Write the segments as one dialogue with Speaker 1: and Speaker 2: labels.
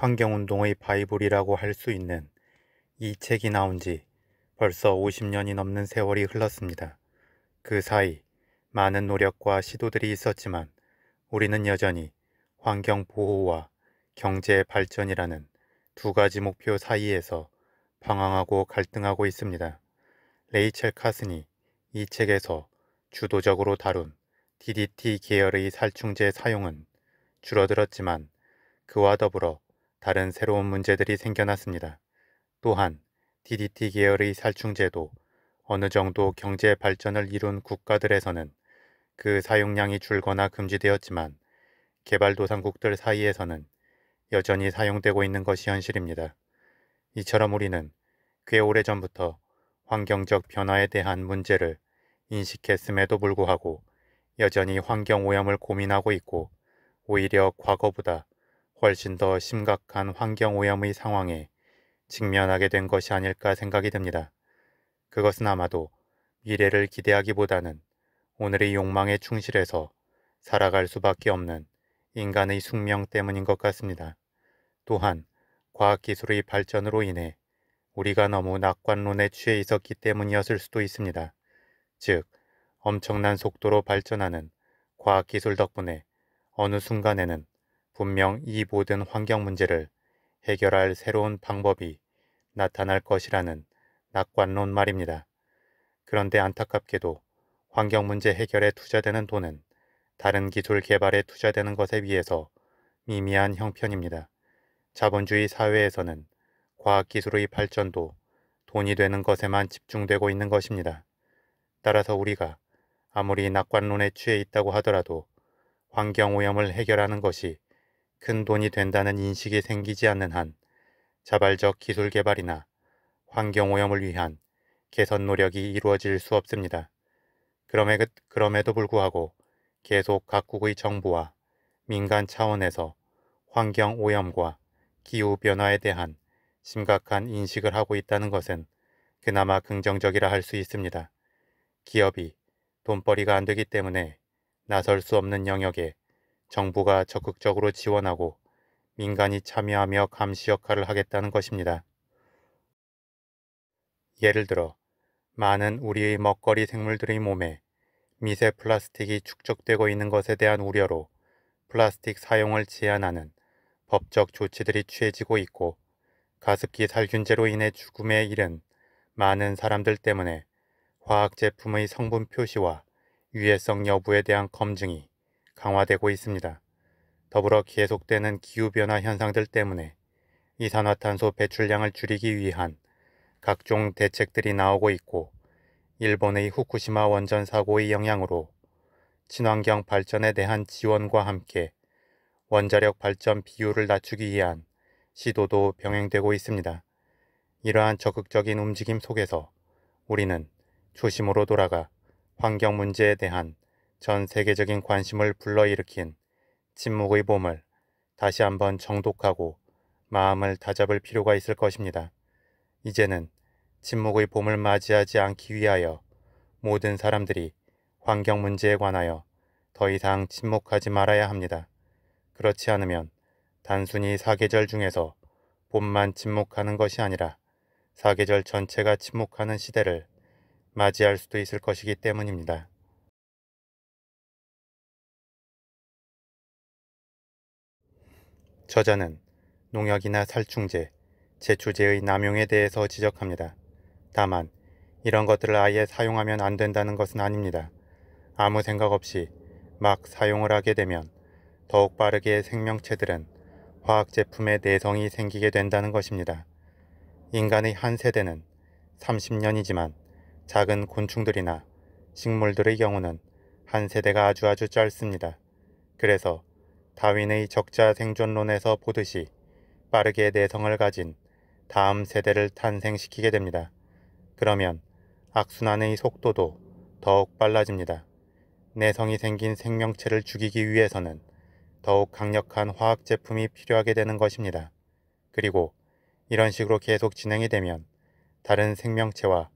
Speaker 1: 환경운동의 바이블이라고 할 수 있는 이 책이 나온 지 벌써 50년이 넘는 세월이 흘렀습니다. 그 사이 많은 노력과 시도들이 있었지만 우리는 여전히 환경 보호와 경제 발전이라는 두 가지 목표 사이에서 방황하고 갈등하고 있습니다. 레이첼 카슨이 이 책에서 주도적으로 다룬 DDT 계열의 살충제 사용은 줄어들었지만 그와 더불어 다른 새로운 문제들이 생겨났습니다. 또한 DDT 계열의 살충제도 어느 정도 경제 발전을 이룬 국가들에서는 그 사용량이 줄거나 금지되었지만 개발도상국들 사이에서는 여전히 사용되고 있는 것이 현실입니다. 이처럼 우리는 꽤 오래전부터 환경적 변화에 대한 문제를 인식했음에도 불구하고 여전히 환경오염을 고민하고 있고 오히려 과거보다 훨씬 더 심각한 환경오염의 상황에 직면하게 된 것이 아닐까 생각이 듭니다. 그것은 아마도 미래를 기대하기보다는 오늘의 욕망에 충실해서 살아갈 수밖에 없는 인간의 숙명 때문인 것 같습니다. 또한 과학기술의 발전으로 인해 우리가 너무 낙관론에 취해 있었기 때문이었을 수도 있습니다. 즉, 엄청난 속도로 발전하는 과학기술 덕분에 어느 순간에는 분명 이 모든 환경 문제를 해결할 새로운 방법이 나타날 것이라는 낙관론 말입니다. 그런데 안타깝게도 환경 문제 해결에 투자되는 돈은 다른 기술 개발에 투자되는 것에 비해서 미미한 형편입니다. 자본주의 사회에서는 과학기술의 발전도 돈이 되는 것에만 집중되고 있는 것입니다. 따라서 우리가 아무리 낙관론에 취해 있다고 하더라도 환경오염을 해결하는 것이 큰 돈이 된다는 인식이 생기지 않는 한 자발적 기술 개발이나 환경오염을 위한 개선 노력이 이루어질 수 없습니다. 그, 그럼에도 불구하고 계속 각국의 정부와 민간 차원에서 환경오염과 기후변화에 대한 심각한 인식을 하고 있다는 것은 그나마 긍정적이라 할 수 있습니다. 기업이 돈벌이가 안 되기 때문에 나설 수 없는 영역에 정부가 적극적으로 지원하고 민간이 참여하며 감시 역할을 하겠다는 것입니다. 예를 들어 많은 우리의 먹거리 생물들의 몸에 미세 플라스틱이 축적되고 있는 것에 대한 우려로 플라스틱 사용을 제한하는 법적 조치들이 취해지고 있고 가습기 살균제로 인해 죽음에 이른 많은 사람들 때문에 화학 제품의 성분 표시와 유해성 여부에 대한 검증이 강화되고 있습니다. 더불어 계속되는 기후변화 현상들 때문에 이산화탄소 배출량을 줄이기 위한 각종 대책들이 나오고 있고 일본의 후쿠시마 원전 사고의 영향으로 친환경 발전에 대한 지원과 함께 원자력 발전 비율을 낮추기 위한 시도도 병행되고 있습니다. 이러한 적극적인 움직임 속에서 우리는 초심으로 돌아가 환경 문제에 대한 전 세계적인 관심을 불러일으킨 침묵의 봄을 다시 한번 정독하고 마음을 다잡을 필요가 있을 것입니다. 이제는 침묵의 봄을 맞이하지 않기 위하여 모든 사람들이 환경 문제에 관하여 더 이상 침묵하지 말아야 합니다. 그렇지 않으면 단순히 사계절 중에서 봄만 침묵하는 것이 아니라 사계절 전체가 침묵하는 시대를 맞이할 수도 있을 것이기 때문입니다. 저자는 농약이나 살충제, 제초제의 남용에 대해서 지적합니다. 다만 이런 것들을 아예 사용하면 안 된다는 것은 아닙니다. 아무 생각 없이 막 사용을 하게 되면 더욱 빠르게 생명체들은 화학 제품에 내성이 생기게 된다는 것입니다. 인간의 한 세대는 30년이지만 작은 곤충들이나 식물들의 경우는 한 세대가 아주 아주 짧습니다. 그래서 다윈의 적자 생존론에서 보듯이 빠르게 내성을 가진 다음 세대를 탄생시키게 됩니다. 그러면 악순환의 속도도 더욱 빨라집니다. 내성이 생긴 생명체를 죽이기 위해서는 더욱 강력한 화학 제품이 필요하게 되는 것입니다. 그리고 이런 식으로 계속 진행이 되면 다른 생명체와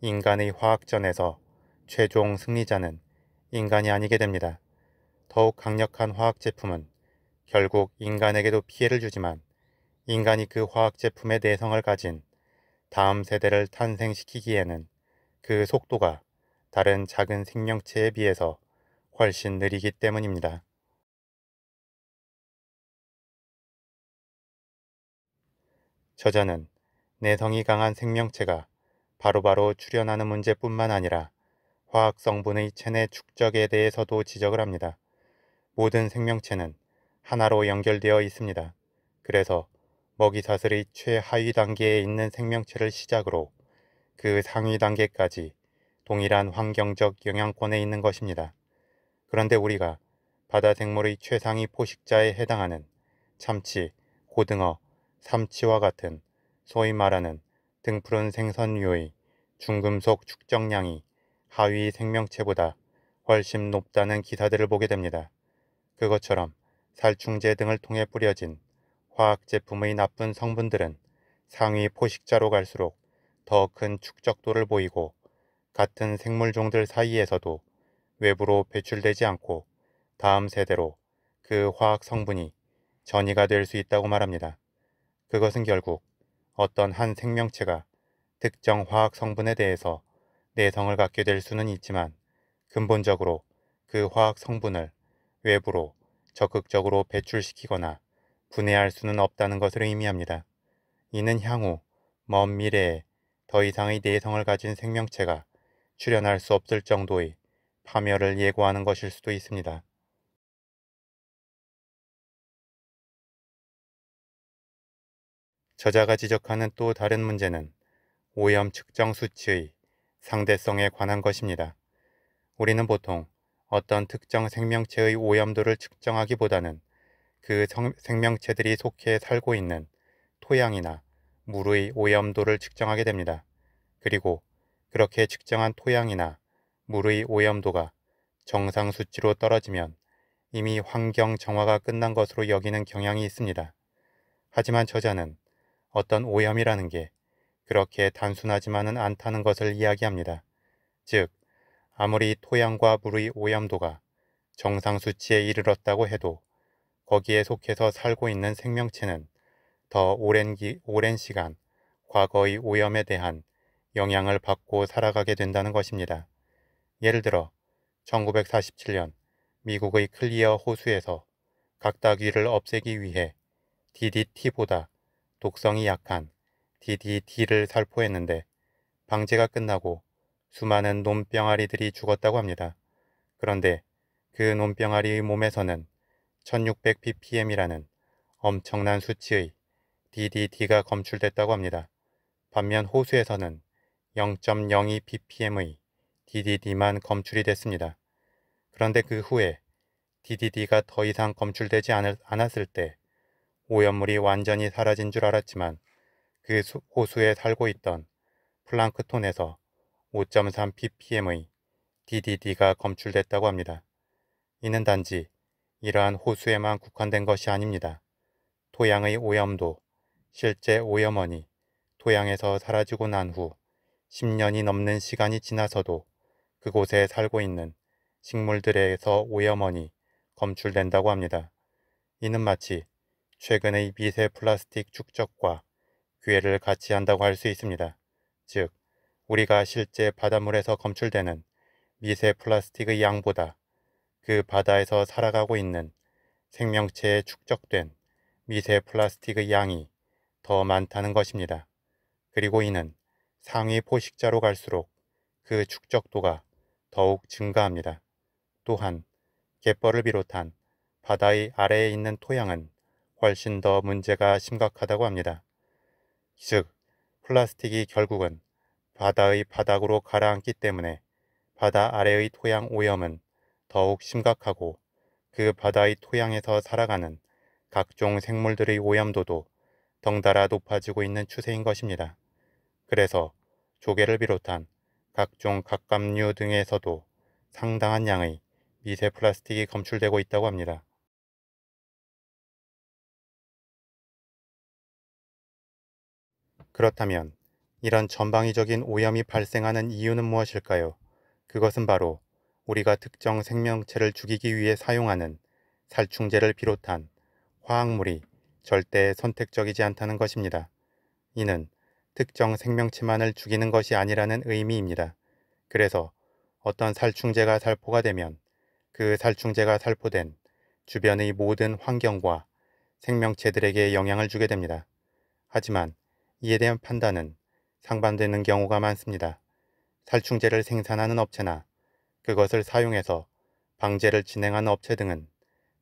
Speaker 1: 인간의 화학전에서 최종 승리자는 인간이 아니게 됩니다. 더욱 강력한 화학 제품은 결국 인간에게도 피해를 주지만 인간이 그 화학 제품의 내성을 가진 다음 세대를 탄생시키기에는 그 속도가 다른 작은 생명체에 비해서 훨씬 느리기 때문입니다. 저자는 내성이 강한 생명체가 바로바로 출현하는 문제뿐만 아니라 화학 성분의 체내 축적에 대해서도 지적을 합니다. 모든 생명체는 하나로 연결되어 있습니다. 그래서 먹이사슬이 최하위 단계에 있는 생명체를 시작으로 그 상위 단계까지 동일한 환경적 영향권에 있는 것입니다. 그런데 우리가 바다 생물의 최상위 포식자에 해당하는 참치, 고등어, 삼치와 같은 소위 말하는 등푸른 생선류의 중금속 축적량이 하위 생명체보다 훨씬 높다는 기사들을 보게 됩니다. 그것처럼 살충제 등을 통해 뿌려진 화학 제품의 나쁜 성분들은 상위 포식자로 갈수록 더 큰 축적도를 보이고 같은 생물종들 사이에서도 외부로 배출되지 않고 다음 세대로 그 화학 성분이 전이가 될 수 있다고 말합니다. 그것은 결국 어떤 한 생명체가 특정 화학 성분에 대해서 내성을 갖게 될 수는 있지만 근본적으로 그 화학 성분을 외부로 적극적으로 배출시키거나 분해할 수는 없다는 것을 의미합니다. 이는 향후 먼 미래에 더 이상의 내성을 가진 생명체가 출현할 수 없을 정도의 파멸을 예고하는 것일 수도 있습니다. 저자가 지적하는 또 다른 문제는 오염 측정 수치의 상대성에 관한 것입니다. 우리는 보통 어떤 특정 생명체의 오염도를 측정하기보다는 그 성, 생명체들이 속해 살고 있는 토양이나 물의 오염도를 측정하게 됩니다. 그리고 그렇게 측정한 토양이나 물의 오염도가 정상 수치로 떨어지면 이미 환경 정화가 끝난 것으로 여기는 경향이 있습니다. 하지만 저자는 어떤 오염이라는 게 그렇게 단순하지만은 않다는 것을 이야기합니다. 즉, 아무리 토양과 물의 오염도가 정상 수치에 이르렀다고 해도 거기에 속해서 살고 있는 생명체는 더 오랜, 기, 오랜 시간 과거의 오염에 대한 영향을 받고 살아가게 된다는 것입니다. 예를 들어 1947년 미국의 클리어 호수에서 각다귀를 없애기 위해 DDT보다 독성이 약한 DDT를 살포했는데 방제가 끝나고 수많은 논병아리들이 죽었다고 합니다. 그런데 그논병아리의 몸에서는 1600ppm이라는 엄청난 수치의 d d t 가 검출됐다고 합니다. 반면 호수에서는 0.02ppm의 DDD만 검출이 됐습니다. 그런데 그 후에 DDD가 더 이상 검출되지 않았을 때 오염물이 완전히 사라진 줄 알았지만 그 호수에 살고 있던 플랑크톤에서 5.3ppm의 DDD가 검출됐다고 합니다. 이는 단지 이러한 호수에만 국한된 것이 아닙니다. 토양의 오염도 실제 오염원이 토양에서 사라지고 난 후 10년이 넘는 시간이 지나서도 그곳에 살고 있는 식물들에서 오염원이 검출된다고 합니다. 이는 마치 최근의 미세 플라스틱 축적과 기회를 같이 한다고 할 수 있습니다. 즉, 우리가 실제 바닷물에서 검출되는 미세 플라스틱의 양보다 그 바다에서 살아가고 있는 생명체에 축적된 미세 플라스틱의 양이 더 많다는 것입니다. 그리고 이는 상위 포식자로 갈수록 그 축적도가 더욱 증가합니다. 또한 갯벌을 비롯한 바다의 아래에 있는 토양은 훨씬 더 문제가 심각하다고 합니다. 즉, 플라스틱이 결국은 바다의 바닥으로 가라앉기 때문에 바다 아래의 토양 오염은 더욱 심각하고 그 바다의 토양에서 살아가는 각종 생물들의 오염도도 덩달아 높아지고 있는 추세인 것입니다. 그래서 조개를 비롯한 각종 각감류 등에서도 상당한 양의 미세 플라스틱이 검출되고 있다고 합니다. 그렇다면 이런 전방위적인 오염이 발생하는 이유는 무엇일까요? 그것은 바로 우리가 특정 생명체를 죽이기 위해 사용하는 살충제를 비롯한 화학물이 절대 선택적이지 않다는 것입니다. 이는 특정 생명체만을 죽이는 것이 아니라는 의미입니다. 그래서 어떤 살충제가 살포가 되면 그 살충제가 살포된 주변의 모든 환경과 생명체들에게 영향을 주게 됩니다. 하지만 이에 대한 판단은 상반되는 경우가 많습니다. 살충제를 생산하는 업체나 그것을 사용해서 방제를 진행하는 업체 등은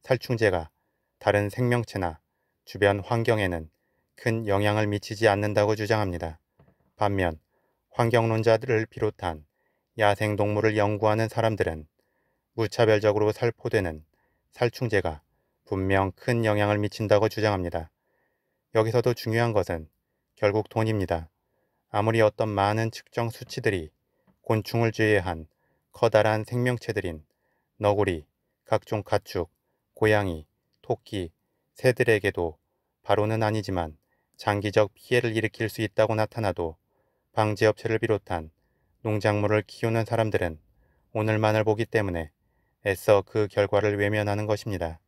Speaker 1: 살충제가 다른 생명체나 주변 환경에는 큰 영향을 미치지 않는다고 주장합니다. 반면 환경론자들을 비롯한 야생동물을 연구하는 사람들은 무차별적으로 살포되는 살충제가 분명 큰 영향을 미친다고 주장합니다. 여기서도 중요한 것은 결국 돈입니다. 아무리 어떤 많은 측정 수치들이 곤충을 제외한 커다란 생명체들인 너구리, 각종 가축, 고양이, 토끼, 새들에게도 바로는 아니지만 장기적 피해를 일으킬 수 있다고 나타나도 방제업체를 비롯한 농작물을 키우는 사람들은 오늘만을 보기 때문에 애써 그 결과를 외면하는 것입니다.